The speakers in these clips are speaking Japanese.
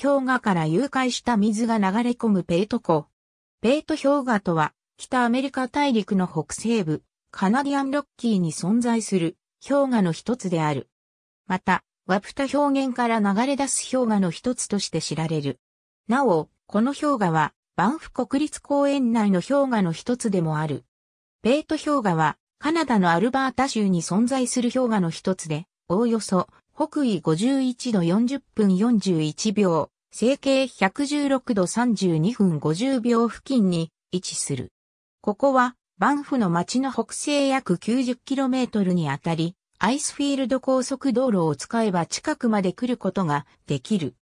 氷河から融解した水が流れ込むペート湖。ペート氷河とは、北アメリカ大陸の北西部、カナディアンロッキーに存在する氷河の一つである。また、ワプタ表現から流れ出す氷河の一つとして知られる。なお、この氷河は、バンフ国立公園内の氷河の一つでもある。ペート氷河は、カナダのアルバータ州に存在する氷河の一つで、おおよそ北緯51度40分41秒、成形116度32分50秒付近に位置する。ここは、バンフの町の北西約 90km にあたり、アイスフィールド高速道路を使えば近くまで来ることができる。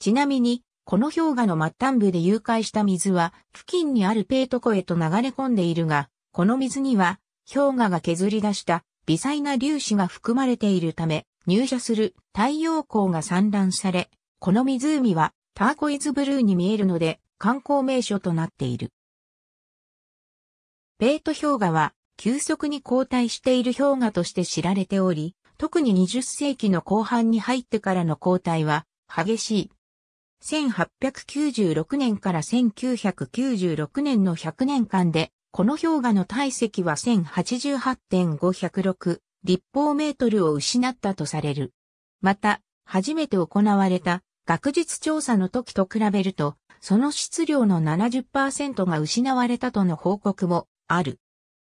ちなみに、この氷河の末端部で誘拐した水は、付近にあるペート湖へと流れ込んでいるが、この水には、氷河が削り出した微細な粒子が含まれているため、入射する太陽光が散乱され、この湖はターコイズブルーに見えるので観光名所となっている。ベート氷河は急速に後退している氷河として知られており、特に20世紀の後半に入ってからの後退は激しい。1896年から1996年の100年間で、この氷河の体積は1 0 8 8 5 0 6立方メートルを失ったとされる。また、初めて行われた学術調査の時と比べると、その質量の70%が失われたとの報告もある。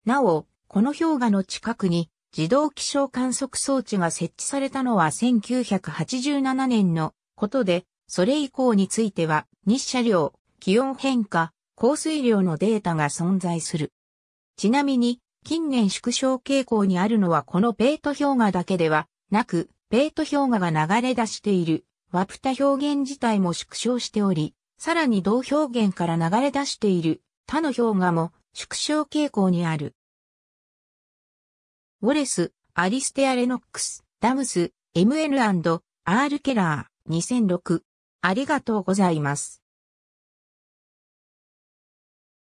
なお、この氷河の近くに自動気象観測装置が設置されたのは1987年のことで、それ以降については日射量、気温変化、降水量のデータが存在する。ちなみに、近年縮小傾向にあるのはこのペート氷河だけではなく、ペート氷河が流れ出しているワプタ表現自体も縮小しており、さらに同表現から流れ出している他の氷河も縮小傾向にある。ウォレス、アリステア・レノックス、ダムス、MN&R ケラー、2006。ありがとうございます。